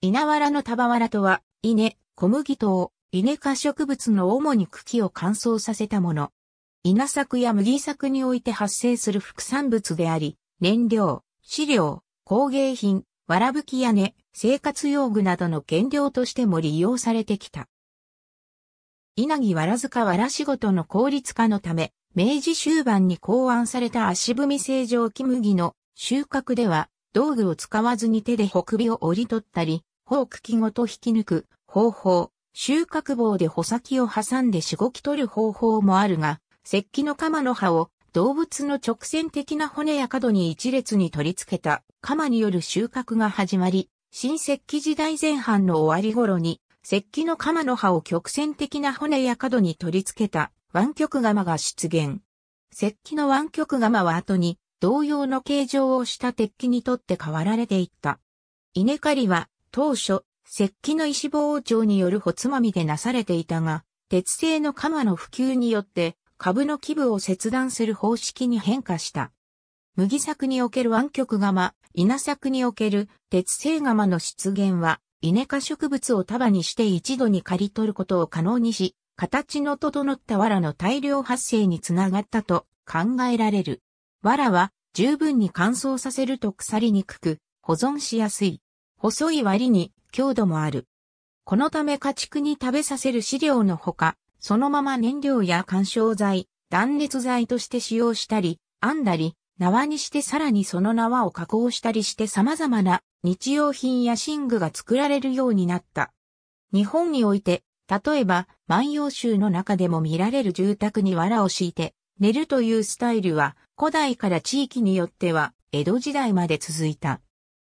稲わらのわらとは、稲、小麦等、稲化植物の主に茎を乾燥させたもの。稲作や麦作において発生する副産物であり、燃料、飼料、工芸品、わらぶき屋根、生活用具などの原料としても利用されてきた。稲城わら塚わら仕事の効率化のため、明治終盤に考案された足踏み成城木麦の収穫では、道具を使わずに手でほくびを折り取ったり、ほうくきごと引き抜く方法、収穫棒で穂先を挟んでしごき取る方法もあるが、石器の鎌の刃を動物の直線的な骨や角に一列に取り付けた鎌による収穫が始まり、新石器時代前半の終わり頃に、石器の鎌の刃を曲線的な骨や角に取り付けた湾曲釜が出現。石器の湾曲釜は後に同様の形状をした鉄器にとって変わられていった。稲刈りは当初、石器の石棒王朝によるほつまみでなされていたが、鉄製の鎌の普及によって株の基部を切断する方式に変化した。麦作における湾曲釜、稲作における鉄製釜の出現は、稲科植物を束にして一度に刈り取ることを可能にし、形の整った藁の大量発生につながったと考えられる。藁は十分に乾燥させると腐りにくく、保存しやすい。細い割に強度もある。このため家畜に食べさせる飼料のほか、そのまま燃料や干渉剤、断熱材として使用したり、編んだり、縄にしてさらにその縄を加工したりして様々な日用品や寝具が作られるようになった。日本において、例えば万葉集の中でも見られる住宅に藁を敷いて寝るというスタイルは古代から地域によっては江戸時代まで続いた。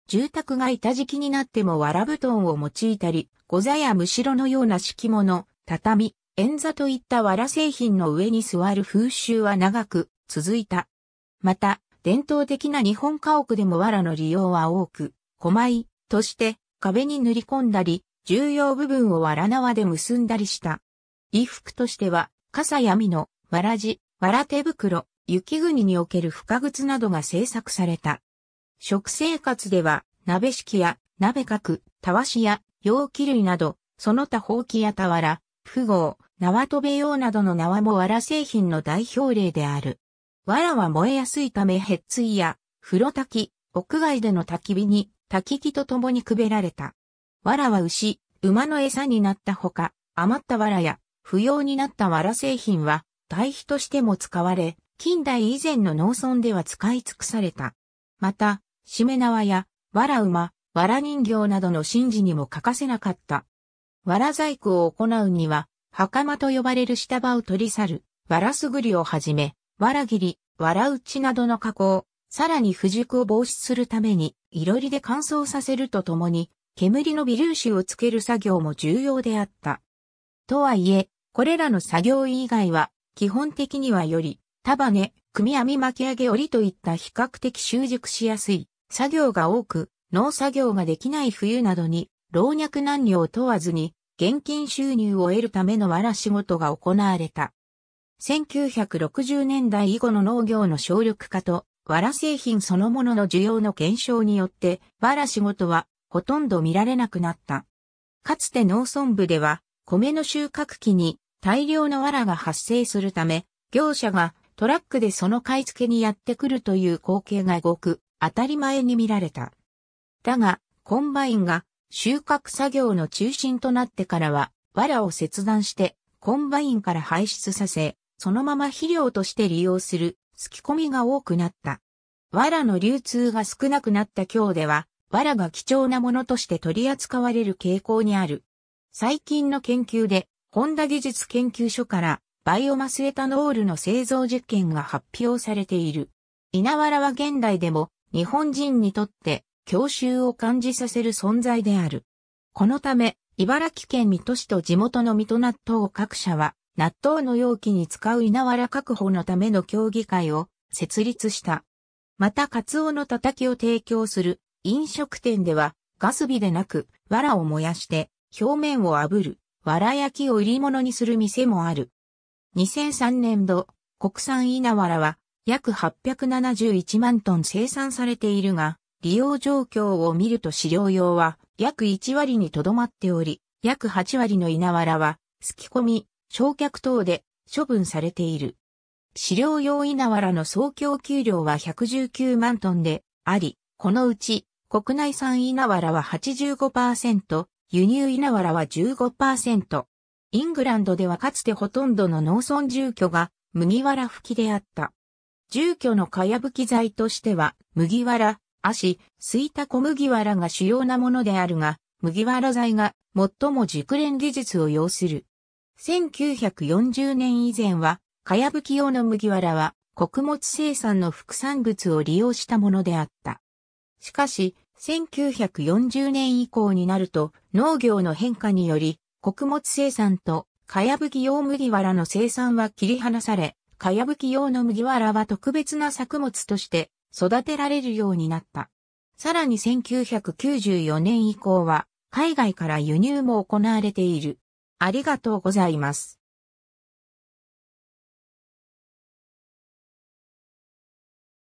住宅が板敷きになっても藁布団を用いたり、ござやむしろのような敷物、畳、円座といった藁製品の上に座る風習は長く続いた。また、伝統的な日本家屋でも藁の利用は多く、狛米として壁に塗り込んだり、重要部分を藁縄で結んだりした。衣服としては、傘やみの、わらじ、手袋、雪国における深靴などが製作された。食生活では、鍋敷や鍋角、たわしや容器類など、その他ほうきやたわら、不合、縄飛べ用などの縄も藁製品の代表例である。藁は燃えやすいためへついや、風呂焚き、屋外での焚き火に、焚き木と共にくべられた。藁は牛、馬の餌になったほか、余った藁や、不要になった藁製品は、堆肥としても使われ、近代以前の農村では使い尽くされた。また、しめ縄や、わら馬、わら人形などの神事にも欠かせなかった。わら細工を行うには、袴と呼ばれる下場を取り去る、わらすぐりをはじめ、わら切り、わら打ちなどの加工、さらに不熟を防止するために、いろりで乾燥させるとともに、煙の微粒子をつける作業も重要であった。とはいえ、これらの作業以外は、基本的にはより、束ね、組み編み巻き上げ織りといった比較的習熟しやすい作業が多く、農作業ができない冬などに老若男女を問わずに現金収入を得るための藁仕事が行われた。1960年代以後の農業の省力化と、藁製品そのものの需要の減少によって、藁仕事はほとんど見られなくなった。かつて農村部では、米の収穫期に大量の藁が発生するため、業者がトラックでその買い付けにやってくるという光景がごく当たり前に見られた。だが、コンバインが収穫作業の中心となってからは、藁を切断してコンバインから排出させ、そのまま肥料として利用する、すき込みが多くなった。藁の流通が少なくなった今日では、藁が貴重なものとして取り扱われる傾向にある。最近の研究で、ホンダ技術研究所から、バイオマスエタノールの製造実験が発表されている。稲わらは現代でも日本人にとって郷愁を感じさせる存在である。このため、茨城県水戸市と地元の水戸納豆各社は、納豆の容器に使う稲わら確保のための協議会を設立した。また、カツオのたたきを提供する飲食店では、ガス火でなく、藁を燃やして、表面を炙る、藁焼きを売り物にする店もある。2003年度、国産稲わらは約871万トン生産されているが、利用状況を見ると飼料用は約1割にとどまっており、約8割の稲わらは、すき込み、焼却等で処分されている。飼料用稲わらの総供給量は119万トンであり、このうち国内産稲わらは85%、輸入稲わらは15%、イングランドではかつてほとんどの農村住居が麦わら吹きであった。住居のかやぶき材としては、麦わら、足、すいた小麦わらが主要なものであるが、麦わら材が最も熟練技術を要する。1940年以前は、かやぶき用の麦わらは、穀物生産の副産物を利用したものであった。しかし、1940年以降になると、農業の変化により、穀物生産と、かやぶき用麦わらの生産は切り離され、かやぶき用の麦わらは特別な作物として育てられるようになった。さらに1994年以降は、海外から輸入も行われている。ありがとうございます。